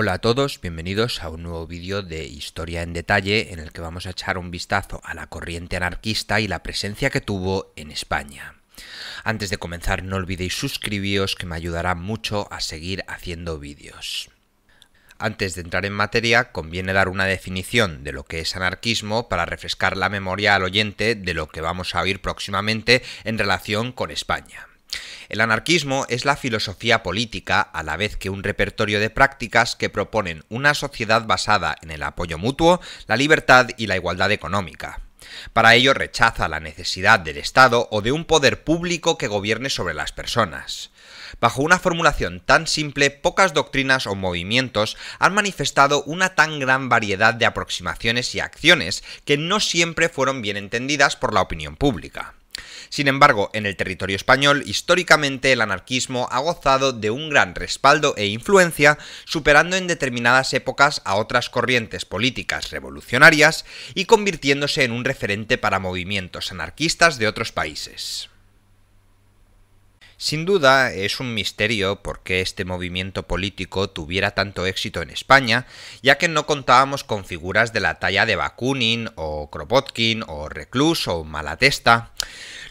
Hola a todos, bienvenidos a un nuevo vídeo de Historia en Detalle en el que vamos a echar un vistazo a la corriente anarquista y la presencia que tuvo en España. Antes de comenzar no olvidéis suscribiros que me ayudará mucho a seguir haciendo vídeos. Antes de entrar en materia, conviene dar una definición de lo que es anarquismo para refrescar la memoria al oyente de lo que vamos a oír próximamente en relación con España. El anarquismo es la filosofía política a la vez que un repertorio de prácticas que proponen una sociedad basada en el apoyo mutuo, la libertad y la igualdad económica. Para ello rechaza la necesidad del Estado o de un poder público que gobierne sobre las personas. Bajo una formulación tan simple, pocas doctrinas o movimientos han manifestado una tan gran variedad de aproximaciones y acciones que no siempre fueron bien entendidas por la opinión pública. Sin embargo, en el territorio español, históricamente el anarquismo ha gozado de un gran respaldo e influencia, superando en determinadas épocas a otras corrientes políticas revolucionarias y convirtiéndose en un referente para movimientos anarquistas de otros países. Sin duda, es un misterio por qué este movimiento político tuviera tanto éxito en España, ya que no contábamos con figuras de la talla de Bakunin o Kropotkin o Reclus o Malatesta.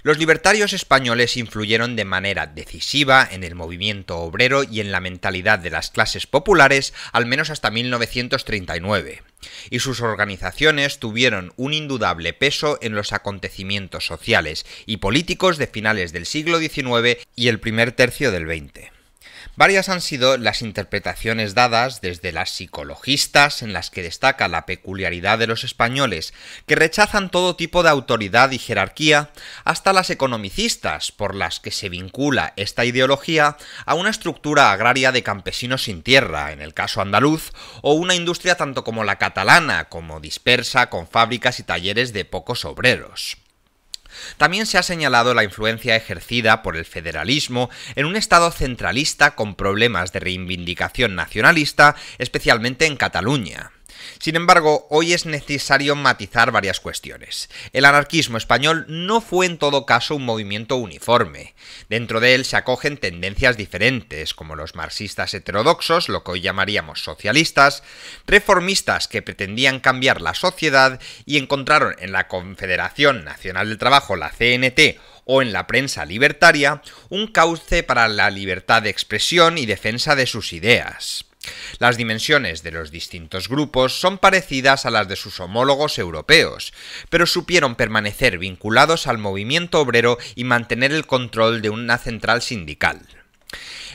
Los libertarios españoles influyeron de manera decisiva en el movimiento obrero y en la mentalidad de las clases populares al menos hasta 1939, y sus organizaciones tuvieron un indudable peso en los acontecimientos sociales y políticos de finales del siglo XIX y el primer tercio del XX. Varias han sido las interpretaciones dadas desde las psicologistas en las que destaca la peculiaridad de los españoles, que rechazan todo tipo de autoridad y jerarquía, hasta las economicistas, por las que se vincula esta ideología a una estructura agraria de campesinos sin tierra, en el caso andaluz, o una industria tanto como la catalana, como dispersa, con fábricas y talleres de pocos obreros. También se ha señalado la influencia ejercida por el federalismo en un Estado centralista con problemas de reivindicación nacionalista, especialmente en Cataluña. Sin embargo, hoy es necesario matizar varias cuestiones. El anarquismo español no fue en todo caso un movimiento uniforme. Dentro de él se acogen tendencias diferentes, como los marxistas heterodoxos, lo que hoy llamaríamos socialistas, reformistas que pretendían cambiar la sociedad y encontraron en la Confederación Nacional del Trabajo, la CNT, o en la prensa libertaria, un cauce para la libertad de expresión y defensa de sus ideas. Las dimensiones de los distintos grupos son parecidas a las de sus homólogos europeos, pero supieron permanecer vinculados al movimiento obrero y mantener el control de una central sindical.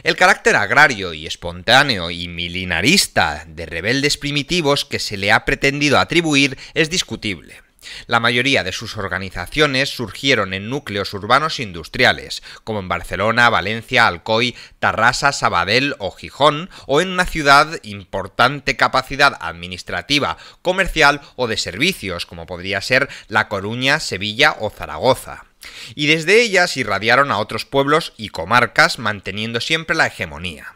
El carácter agrario y espontáneo y milinarista de rebeldes primitivos que se le ha pretendido atribuir es discutible. La mayoría de sus organizaciones surgieron en núcleos urbanos industriales, como en Barcelona, Valencia, Alcoy, Tarrasa, Sabadell o Gijón, o en una ciudad importante capacidad administrativa, comercial o de servicios, como podría ser La Coruña, Sevilla o Zaragoza. Y desde ellas irradiaron a otros pueblos y comarcas, manteniendo siempre la hegemonía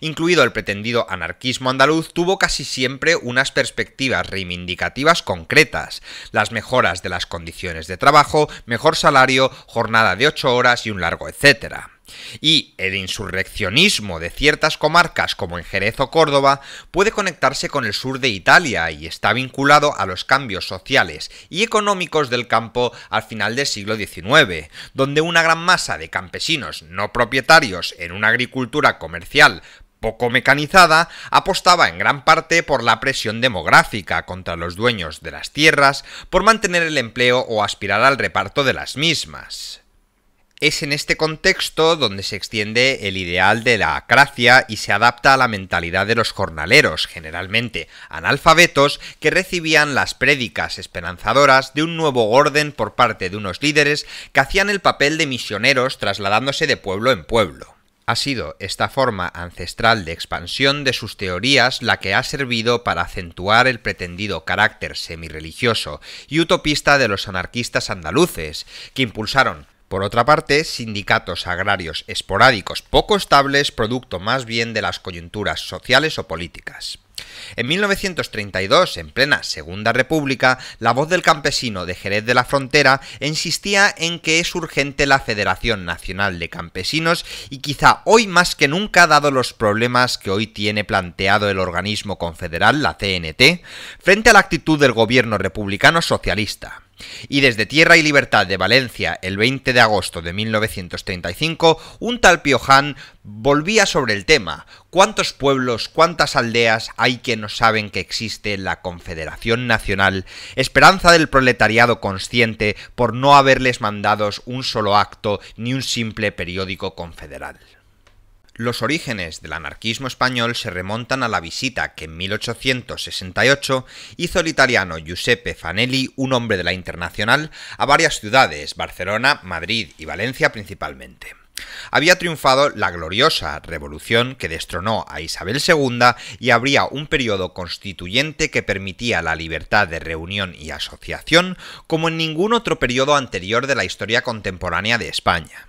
incluido el pretendido anarquismo andaluz, tuvo casi siempre unas perspectivas reivindicativas concretas, las mejoras de las condiciones de trabajo, mejor salario, jornada de ocho horas y un largo etcétera. Y el insurreccionismo de ciertas comarcas como en Jerez o Córdoba puede conectarse con el sur de Italia y está vinculado a los cambios sociales y económicos del campo al final del siglo XIX, donde una gran masa de campesinos no propietarios en una agricultura comercial poco mecanizada, apostaba en gran parte por la presión demográfica contra los dueños de las tierras por mantener el empleo o aspirar al reparto de las mismas. Es en este contexto donde se extiende el ideal de la acracia y se adapta a la mentalidad de los jornaleros, generalmente analfabetos, que recibían las prédicas esperanzadoras de un nuevo orden por parte de unos líderes que hacían el papel de misioneros trasladándose de pueblo en pueblo. Ha sido esta forma ancestral de expansión de sus teorías la que ha servido para acentuar el pretendido carácter semirreligioso y utopista de los anarquistas andaluces, que impulsaron por otra parte, sindicatos agrarios esporádicos poco estables, producto más bien de las coyunturas sociales o políticas. En 1932, en plena Segunda República, la voz del campesino de Jerez de la Frontera insistía en que es urgente la Federación Nacional de Campesinos y quizá hoy más que nunca, dado los problemas que hoy tiene planteado el organismo confederal, la CNT, frente a la actitud del gobierno republicano socialista. Y desde Tierra y Libertad de Valencia, el 20 de agosto de 1935, un tal Pioján volvía sobre el tema. ¿Cuántos pueblos, cuántas aldeas hay que no saben que existe la Confederación Nacional, esperanza del proletariado consciente por no haberles mandado un solo acto ni un simple periódico confederal? Los orígenes del anarquismo español se remontan a la visita que en 1868 hizo el italiano Giuseppe Fanelli, un hombre de la Internacional, a varias ciudades, Barcelona, Madrid y Valencia principalmente. Había triunfado la gloriosa revolución que destronó a Isabel II y habría un periodo constituyente que permitía la libertad de reunión y asociación como en ningún otro periodo anterior de la historia contemporánea de España.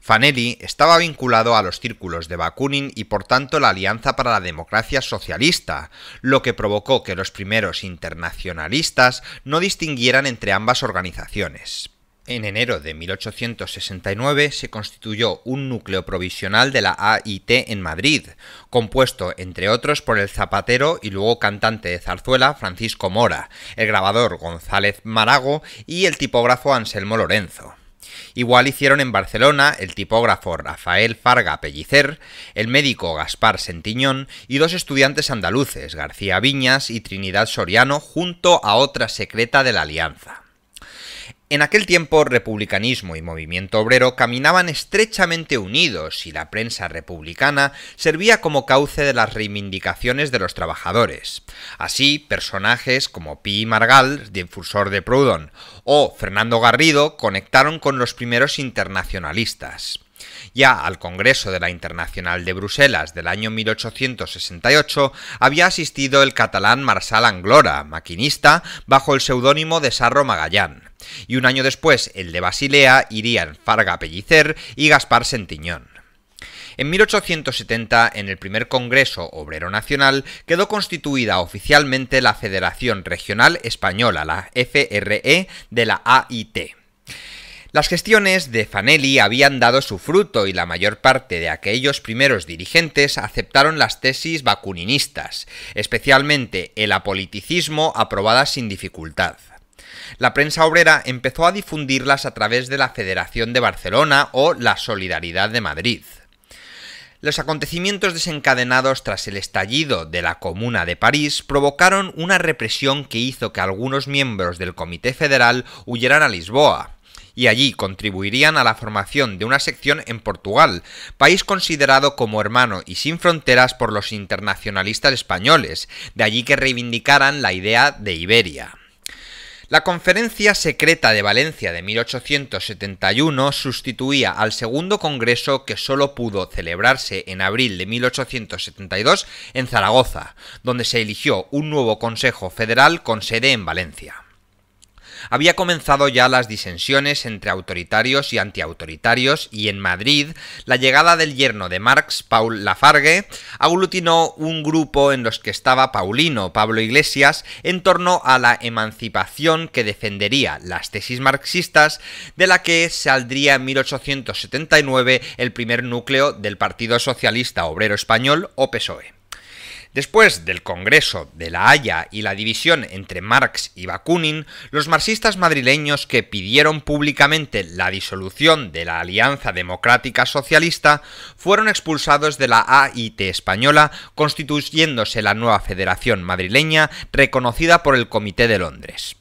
Fanelli estaba vinculado a los círculos de Bakunin y por tanto la Alianza para la Democracia Socialista, lo que provocó que los primeros internacionalistas no distinguieran entre ambas organizaciones. En enero de 1869 se constituyó un núcleo provisional de la AIT en Madrid, compuesto entre otros por el zapatero y luego cantante de zarzuela Francisco Mora, el grabador González Marago y el tipógrafo Anselmo Lorenzo. Igual hicieron en Barcelona el tipógrafo Rafael Farga Pellicer, el médico Gaspar Sentiñón y dos estudiantes andaluces, García Viñas y Trinidad Soriano, junto a otra secreta de la Alianza. En aquel tiempo, republicanismo y movimiento obrero caminaban estrechamente unidos y la prensa republicana servía como cauce de las reivindicaciones de los trabajadores. Así, personajes como Pi Margal, difusor de Proudhon, o Fernando Garrido conectaron con los primeros internacionalistas. Ya al Congreso de la Internacional de Bruselas del año 1868 había asistido el catalán Marsal Anglora, maquinista, bajo el seudónimo de Sarro Magallán y un año después el de Basilea irían Farga Pellicer y Gaspar Sentiñón. En 1870, en el primer Congreso Obrero Nacional, quedó constituida oficialmente la Federación Regional Española, la FRE, de la AIT. Las gestiones de Fanelli habían dado su fruto y la mayor parte de aquellos primeros dirigentes aceptaron las tesis bakuninistas, especialmente el apoliticismo aprobada sin dificultad. La prensa obrera empezó a difundirlas a través de la Federación de Barcelona o la Solidaridad de Madrid. Los acontecimientos desencadenados tras el estallido de la Comuna de París provocaron una represión que hizo que algunos miembros del Comité Federal huyeran a Lisboa, y allí contribuirían a la formación de una sección en Portugal, país considerado como hermano y sin fronteras por los internacionalistas españoles, de allí que reivindicaran la idea de Iberia. La Conferencia Secreta de Valencia de 1871 sustituía al segundo congreso que solo pudo celebrarse en abril de 1872 en Zaragoza, donde se eligió un nuevo Consejo Federal con sede en Valencia había comenzado ya las disensiones entre autoritarios y antiautoritarios y en Madrid la llegada del yerno de Marx, Paul Lafargue, aglutinó un grupo en los que estaba Paulino, Pablo Iglesias, en torno a la emancipación que defendería las tesis marxistas de la que saldría en 1879 el primer núcleo del Partido Socialista Obrero Español o PSOE. Después del Congreso de La Haya y la división entre Marx y Bakunin, los marxistas madrileños que pidieron públicamente la disolución de la Alianza Democrática Socialista fueron expulsados de la AIT española, constituyéndose la nueva Federación Madrileña reconocida por el Comité de Londres.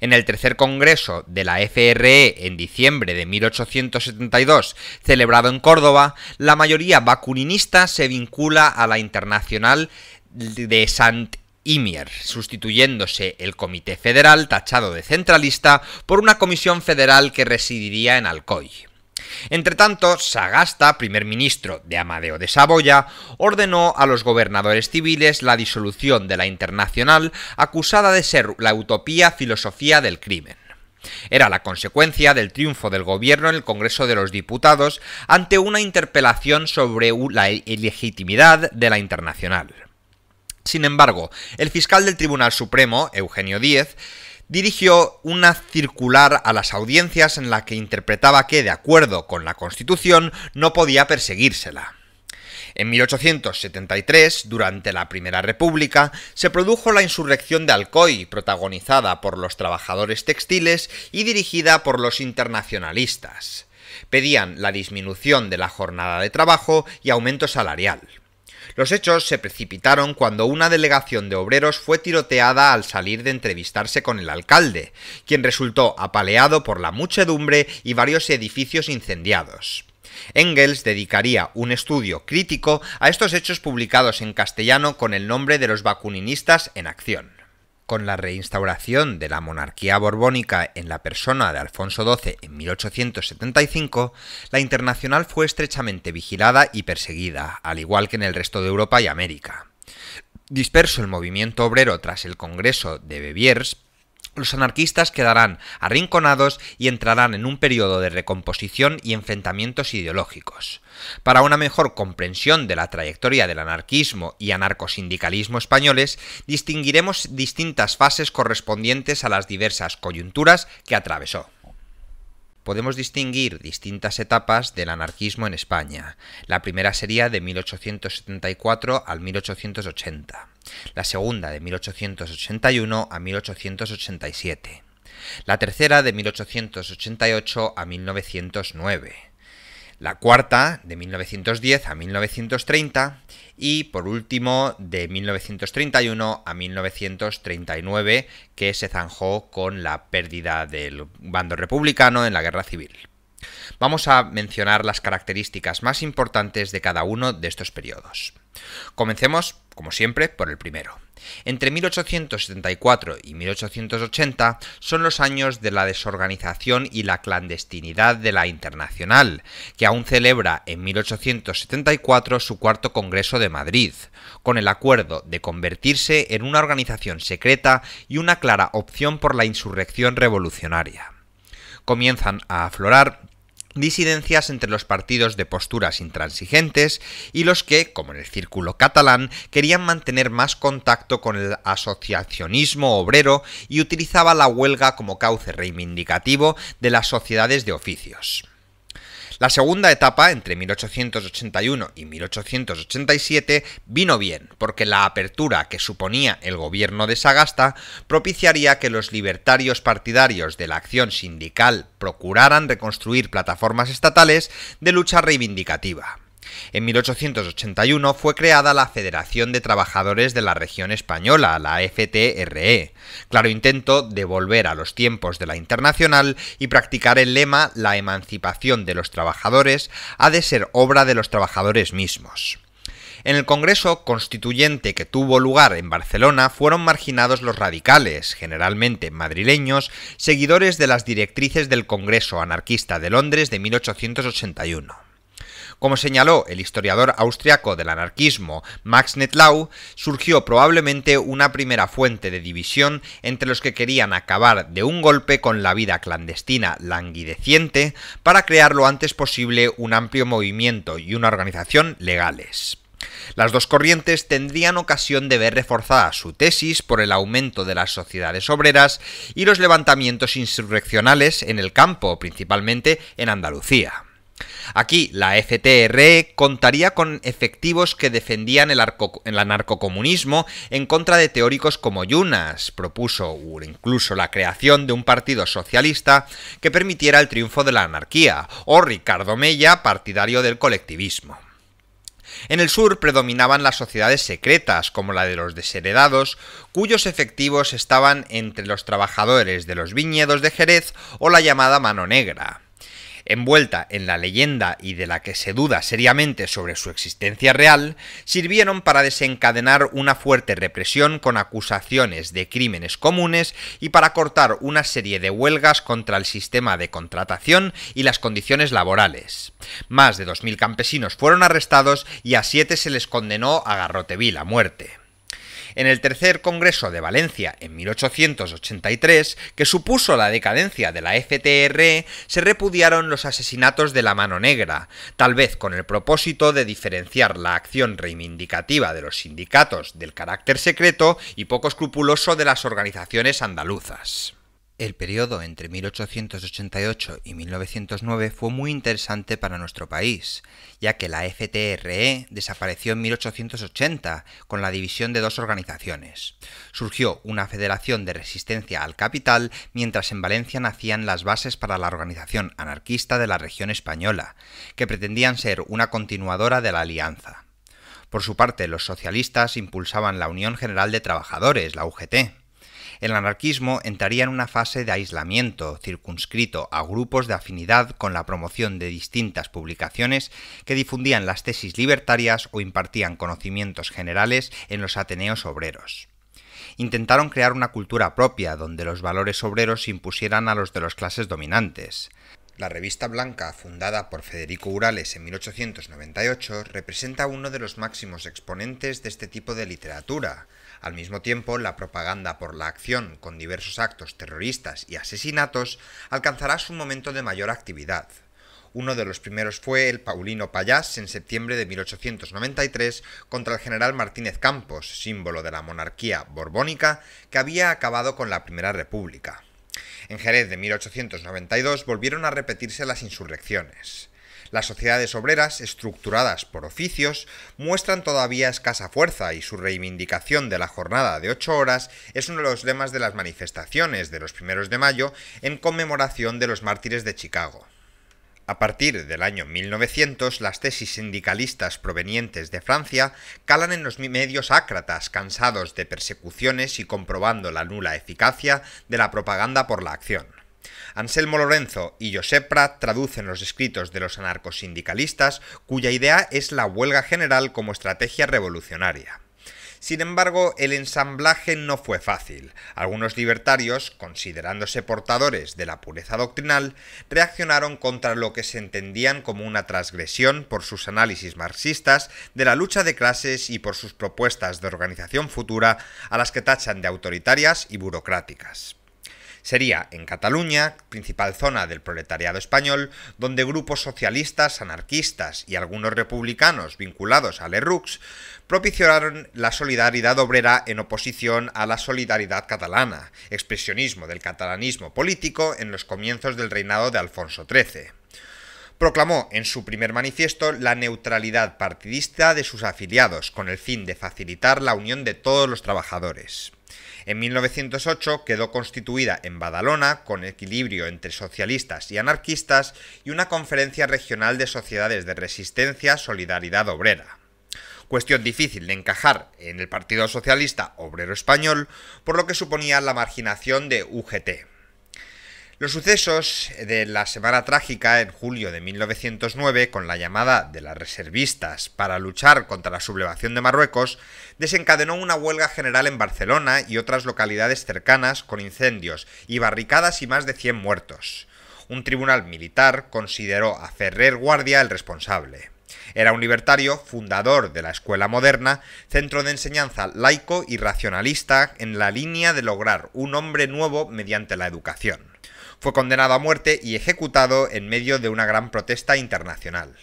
En el tercer congreso de la FRE en diciembre de 1872, celebrado en Córdoba, la mayoría vacuninista se vincula a la internacional de Sant Imier, sustituyéndose el Comité Federal, tachado de centralista, por una comisión federal que residiría en Alcoy. Entre tanto, Sagasta, primer ministro de Amadeo de Saboya, ordenó a los gobernadores civiles la disolución de la Internacional acusada de ser la utopía filosofía del crimen. Era la consecuencia del triunfo del gobierno en el Congreso de los Diputados ante una interpelación sobre la ilegitimidad de la internacional. Sin embargo, el fiscal del Tribunal Supremo, Eugenio Díez, dirigió una circular a las audiencias en la que interpretaba que, de acuerdo con la Constitución, no podía perseguírsela. En 1873, durante la Primera República, se produjo la insurrección de Alcoy, protagonizada por los trabajadores textiles y dirigida por los internacionalistas. Pedían la disminución de la jornada de trabajo y aumento salarial. Los hechos se precipitaron cuando una delegación de obreros fue tiroteada al salir de entrevistarse con el alcalde, quien resultó apaleado por la muchedumbre y varios edificios incendiados. Engels dedicaría un estudio crítico a estos hechos publicados en castellano con el nombre de los vacuninistas en acción con la reinstauración de la monarquía borbónica en la persona de Alfonso XII en 1875, la internacional fue estrechamente vigilada y perseguida, al igual que en el resto de Europa y América. Disperso el movimiento obrero tras el Congreso de Beviers, los anarquistas quedarán arrinconados y entrarán en un periodo de recomposición y enfrentamientos ideológicos. Para una mejor comprensión de la trayectoria del anarquismo y anarcosindicalismo españoles, distinguiremos distintas fases correspondientes a las diversas coyunturas que atravesó podemos distinguir distintas etapas del anarquismo en España. La primera sería de 1874 al 1880, la segunda de 1881 a 1887, la tercera de 1888 a 1909 la cuarta de 1910 a 1930 y por último de 1931 a 1939 que se zanjó con la pérdida del bando republicano en la guerra civil. Vamos a mencionar las características más importantes de cada uno de estos periodos. Comencemos, como siempre, por el primero. Entre 1874 y 1880 son los años de la desorganización y la clandestinidad de la Internacional, que aún celebra en 1874 su cuarto Congreso de Madrid, con el acuerdo de convertirse en una organización secreta y una clara opción por la insurrección revolucionaria. Comienzan a aflorar disidencias entre los partidos de posturas intransigentes y los que, como en el círculo catalán, querían mantener más contacto con el asociacionismo obrero y utilizaba la huelga como cauce reivindicativo de las sociedades de oficios. La segunda etapa, entre 1881 y 1887, vino bien, porque la apertura que suponía el gobierno de Sagasta propiciaría que los libertarios partidarios de la acción sindical procuraran reconstruir plataformas estatales de lucha reivindicativa. En 1881 fue creada la Federación de Trabajadores de la Región Española, la FTRE, claro intento de volver a los tiempos de la internacional y practicar el lema La emancipación de los trabajadores ha de ser obra de los trabajadores mismos. En el Congreso Constituyente que tuvo lugar en Barcelona fueron marginados los radicales, generalmente madrileños, seguidores de las directrices del Congreso Anarquista de Londres de 1881. Como señaló el historiador austriaco del anarquismo Max Netlau, surgió probablemente una primera fuente de división entre los que querían acabar de un golpe con la vida clandestina languideciente para crear lo antes posible un amplio movimiento y una organización legales. Las dos corrientes tendrían ocasión de ver reforzada su tesis por el aumento de las sociedades obreras y los levantamientos insurreccionales en el campo, principalmente en Andalucía. Aquí la FTRE contaría con efectivos que defendían el, anarcocomunismo en contra de teóricos como Yunas, propuso incluso la creación de un partido socialista que permitiera el triunfo de la anarquía, o Ricardo Mella, partidario del colectivismo. En el sur predominaban las sociedades secretas, como la de los desheredados, cuyos efectivos estaban entre los trabajadores de los viñedos de Jerez o la llamada mano negra envuelta en la leyenda y de la que se duda seriamente sobre su existencia real, sirvieron para desencadenar una fuerte represión con acusaciones de crímenes comunes y para cortar una serie de huelgas contra el sistema de contratación y las condiciones laborales. Más de 2.000 campesinos fueron arrestados y a siete se les condenó a garrote vil a muerte en el Tercer Congreso de Valencia en 1883, que supuso la decadencia de la FTR, se repudiaron los asesinatos de la mano negra, tal vez con el propósito de diferenciar la acción reivindicativa de los sindicatos del carácter secreto y poco escrupuloso de las organizaciones andaluzas. El periodo entre 1888 y 1909 fue muy interesante para nuestro país, ya que la FTRE desapareció en 1880 con la división de dos organizaciones. Surgió una federación de resistencia al capital mientras en Valencia nacían las bases para la organización anarquista de la región española, que pretendían ser una continuadora de la alianza. Por su parte, los socialistas impulsaban la Unión General de Trabajadores, la UGT, el anarquismo entraría en una fase de aislamiento, circunscrito a grupos de afinidad con la promoción de distintas publicaciones que difundían las tesis libertarias o impartían conocimientos generales en los Ateneos obreros intentaron crear una cultura propia donde los valores obreros se impusieran a los de las clases dominantes. La revista Blanca, fundada por Federico Urales en 1898, representa uno de los máximos exponentes de este tipo de literatura, al mismo tiempo, la propaganda por la acción con diversos actos terroristas y asesinatos alcanzará su momento de mayor actividad. Uno de los primeros fue el Paulino Payas en septiembre de 1893 contra el general Martínez Campos, símbolo de la monarquía borbónica que había acabado con la Primera República. En Jerez de 1892 volvieron a repetirse las insurrecciones. Las sociedades obreras, estructuradas por oficios, muestran todavía escasa fuerza y su reivindicación de la jornada de ocho horas es uno de los lemas de las manifestaciones de los primeros de mayo en conmemoración de los mártires de Chicago. A partir del año 1900, las tesis sindicalistas provenientes de Francia calan en los medios ácratas, cansados de persecuciones y comprobando la nula eficacia de la propaganda por la acción. Anselmo Lorenzo y Josep Prat traducen los escritos de los anarcosindicalistas, cuya idea es la huelga general como estrategia revolucionaria. Sin embargo, el ensamblaje no fue fácil. Algunos libertarios, considerándose portadores de la pureza doctrinal, reaccionaron contra lo que se entendían como una transgresión por sus análisis marxistas de la lucha de clases y por sus propuestas de organización futura a las que tachan de autoritarias y burocráticas. Sería en Cataluña, principal zona del proletariado español, donde grupos socialistas, anarquistas y algunos republicanos vinculados a ERUX propiciaron la solidaridad obrera en oposición a la solidaridad catalana, expresionismo del catalanismo político en los comienzos del reinado de Alfonso XIII proclamó en su primer manifiesto la neutralidad partidista de sus afiliados, con el fin de facilitar la unión de todos los trabajadores. En 1908 quedó constituida en Badalona, con equilibrio entre socialistas y anarquistas, y una conferencia regional de sociedades de resistencia, solidaridad obrera cuestión difícil de encajar en el Partido Socialista Obrero Español, por lo que suponía la marginación de UGT. Los sucesos de la Semana Trágica en julio de 1909, con la llamada de las reservistas para luchar contra la sublevación de Marruecos, desencadenó una huelga general en Barcelona y otras localidades cercanas con incendios y barricadas y más de 100 muertos. Un tribunal militar consideró a Ferrer Guardia el responsable. Era un libertario, fundador de la Escuela Moderna, centro de enseñanza laico y racionalista en la línea de lograr un hombre nuevo mediante la educación fue condenado a muerte y ejecutado en medio de una gran protesta internacional.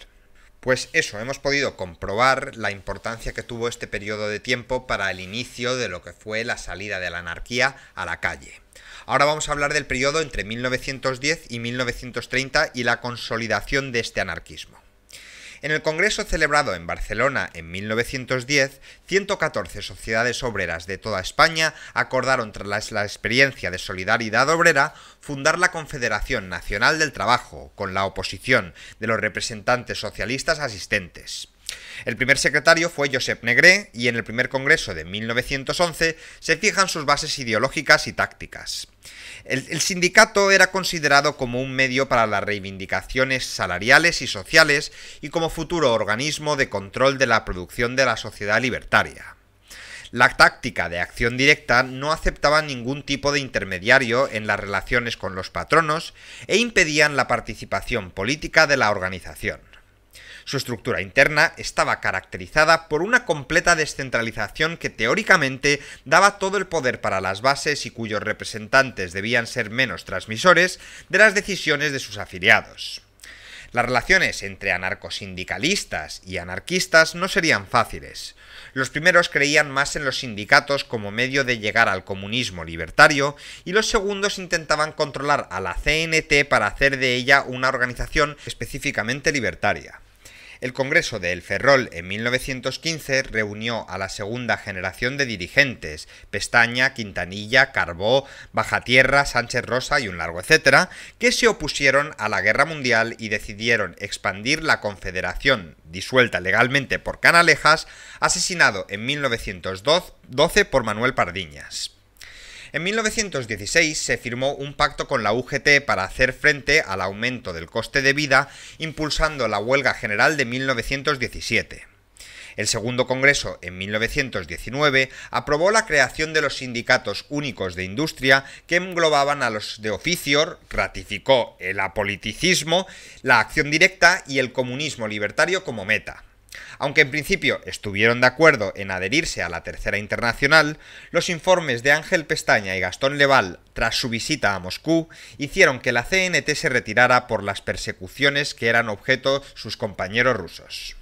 Pues eso, hemos podido comprobar la importancia que tuvo este periodo de tiempo para el inicio de lo que fue la salida de la anarquía a la calle. Ahora vamos a hablar del periodo entre 1910 y 1930 y la consolidación de este anarquismo. En el Congreso celebrado en Barcelona en 1910, 114 sociedades obreras de toda España acordaron, tras la experiencia de solidaridad obrera, fundar la Confederación Nacional del Trabajo, con la oposición de los representantes socialistas asistentes. El primer secretario fue Josep Negre y en el primer congreso de 1911 se fijan sus bases ideológicas y tácticas. El, sindicato era considerado como un medio para las reivindicaciones salariales y sociales y como futuro organismo de control de la producción de la sociedad libertaria. La táctica de acción directa no aceptaba ningún tipo de intermediario en las relaciones con los patronos e impedían la participación política de la organización. Su estructura interna estaba caracterizada por una completa descentralización que teóricamente daba todo el poder para las bases y cuyos representantes debían ser menos transmisores de las decisiones de sus afiliados. Las relaciones entre anarcosindicalistas y anarquistas no serían fáciles. Los primeros creían más en los sindicatos como medio de llegar al comunismo libertario y los segundos intentaban controlar a la CNT para hacer de ella una organización específicamente libertaria el Congreso de El Ferrol en 1915 reunió a la segunda generación de dirigentes, Pestaña, Quintanilla, Carbó, Bajatierra, Sánchez Rosa y un largo etcétera, que se opusieron a la guerra mundial y decidieron expandir la Confederación, disuelta legalmente por Canalejas, asesinado en 1912 por Manuel Pardiñas. En 1916 se firmó un pacto con la UGT para hacer frente al aumento del coste de vida, impulsando la huelga general de 1917. El segundo Congreso, en 1919, aprobó la creación de los sindicatos únicos de industria que englobaban a los de oficio, ratificó el apoliticismo, la acción directa y el comunismo libertario como meta. Aunque en principio estuvieron de acuerdo en adherirse a la Tercera Internacional, los informes de Ángel Pestaña y Gastón Leval tras su visita a Moscú hicieron que la CNT se retirara por las persecuciones que eran objeto sus compañeros rusos.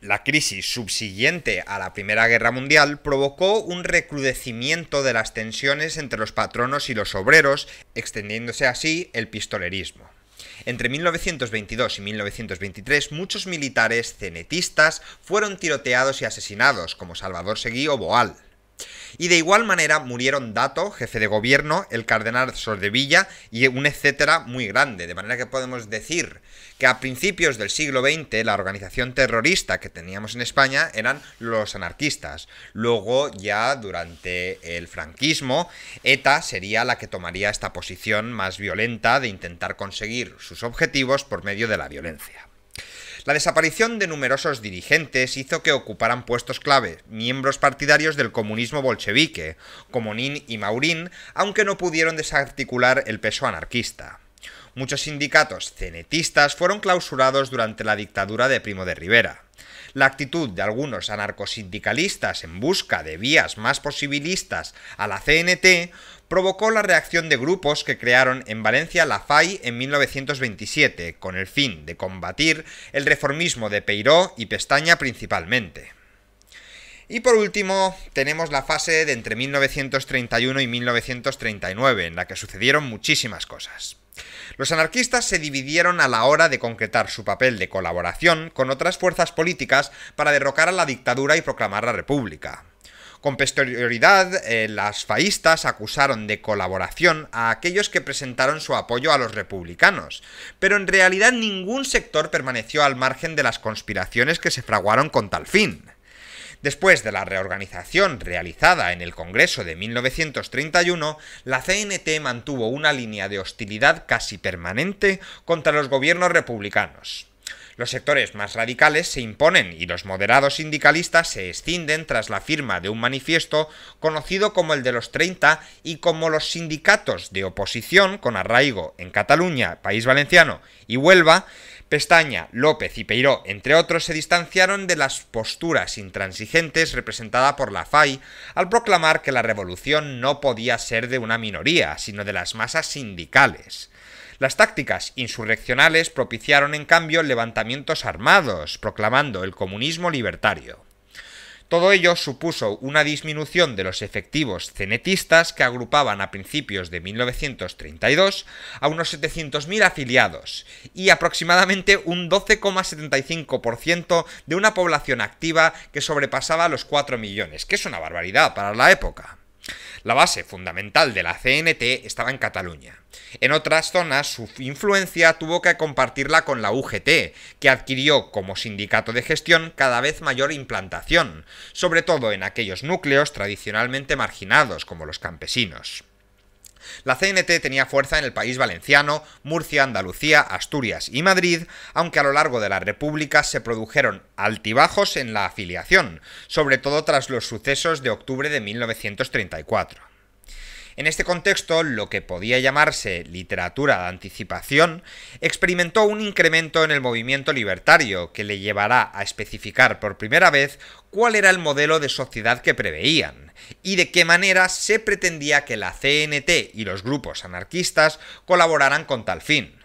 La crisis subsiguiente a la Primera Guerra Mundial provocó un recrudecimiento de las tensiones entre los patronos y los obreros, extendiéndose así el pistolerismo. Entre 1922 y 1923 muchos militares cenetistas fueron tiroteados y asesinados, como Salvador Seguí o Boal. Y de igual manera murieron Dato, jefe de gobierno, el cardenal Sordevilla y un etcétera muy grande, de manera que podemos decir que a principios del siglo XX la organización terrorista que teníamos en España eran los anarquistas. Luego ya durante el franquismo, ETA sería la que tomaría esta posición más violenta de intentar conseguir sus objetivos por medio de la violencia. La desaparición de numerosos dirigentes hizo que ocuparan puestos clave miembros partidarios del comunismo bolchevique, como Nin y Maurín, aunque no pudieron desarticular el peso anarquista. Muchos sindicatos cenetistas fueron clausurados durante la dictadura de Primo de Rivera. La actitud de algunos anarcosindicalistas en busca de vías más posibilistas a la CNT provocó la reacción de grupos que crearon en Valencia la FAI en 1927 con el fin de combatir el reformismo de Peiró y Pestaña principalmente. Y por último, tenemos la fase de entre 1931 y 1939, en la que sucedieron muchísimas cosas. Los anarquistas se dividieron a la hora de concretar su papel de colaboración con otras fuerzas políticas para derrocar a la dictadura y proclamar la república. Con posterioridad, eh, las faístas acusaron de colaboración a aquellos que presentaron su apoyo a los republicanos, pero en realidad ningún sector permaneció al margen de las conspiraciones que se fraguaron con tal fin. Después de la reorganización realizada en el Congreso de 1931, la CNT mantuvo una línea de hostilidad casi permanente contra los gobiernos republicanos. Los sectores más radicales se imponen y los moderados sindicalistas se escinden tras la firma de un manifiesto conocido como el de los 30 y como los sindicatos de oposición con arraigo en Cataluña, País Valenciano y Huelva Pestaña, López y Peiró, entre otros, se distanciaron de las posturas intransigentes representadas por la FAI al proclamar que la revolución no podía ser de una minoría, sino de las masas sindicales. Las tácticas insurreccionales propiciaron en cambio levantamientos armados, proclamando el comunismo libertario. Todo ello supuso una disminución de los efectivos cenetistas que agrupaban a principios de 1932 a unos 700.000 afiliados y aproximadamente un 12,75% de una población activa que sobrepasaba los 4 millones, que es una barbaridad para la época. La base fundamental de la CNT estaba en Cataluña. En otras zonas su influencia tuvo que compartirla con la UGT, que adquirió como sindicato de gestión cada vez mayor implantación, sobre todo en aquellos núcleos tradicionalmente marginados como los campesinos. La CNT tenía fuerza en el país valenciano, Murcia, Andalucía, Asturias y Madrid, aunque a lo largo de la República se produjeron altibajos en la afiliación, sobre todo tras los sucesos de octubre de 1934. En este contexto, lo que podía llamarse literatura de anticipación experimentó un incremento en el movimiento libertario que le llevará a especificar por primera vez cuál era el modelo de sociedad que preveían y de qué manera se pretendía que la CNT y los grupos anarquistas colaboraran con tal fin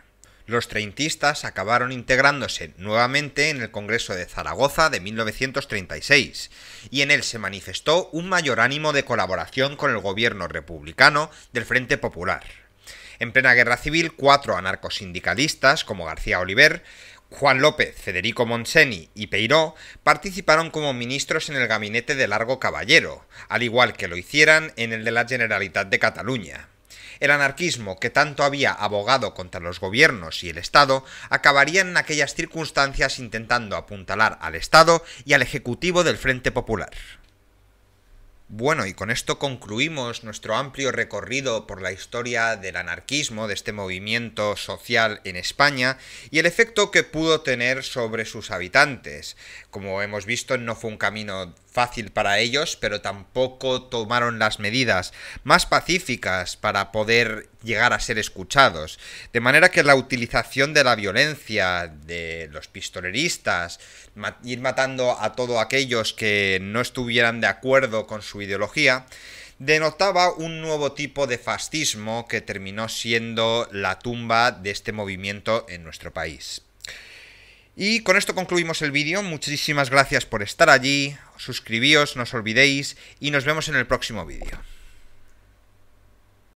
los treintistas acabaron integrándose nuevamente en el Congreso de Zaragoza de 1936, y en él se manifestó un mayor ánimo de colaboración con el gobierno republicano del Frente Popular. En plena guerra civil, cuatro anarcosindicalistas, como García Oliver, Juan López, Federico Monseni y Peiró participaron como ministros en el gabinete de Largo Caballero, al igual que lo hicieran en el de la Generalitat de Cataluña. El anarquismo, que tanto había abogado contra los gobiernos y el Estado, acabaría en aquellas circunstancias intentando apuntalar al Estado y al Ejecutivo del Frente Popular. Bueno, y con esto concluimos nuestro amplio recorrido por la historia del anarquismo, de este movimiento social en España y el efecto que pudo tener sobre sus habitantes. Como hemos visto, no fue un camino fácil para ellos, pero tampoco tomaron las medidas más pacíficas para poder llegar a ser escuchados. De manera que la utilización de la violencia, de los pistoleristas, ir matando a todos aquellos que no estuvieran de acuerdo con su ideología, denotaba un nuevo tipo de fascismo que terminó siendo la tumba de este movimiento en nuestro país. Y con esto concluimos el vídeo. Muchísimas gracias por estar allí. Suscribíos, no os olvidéis y nos vemos en el próximo vídeo.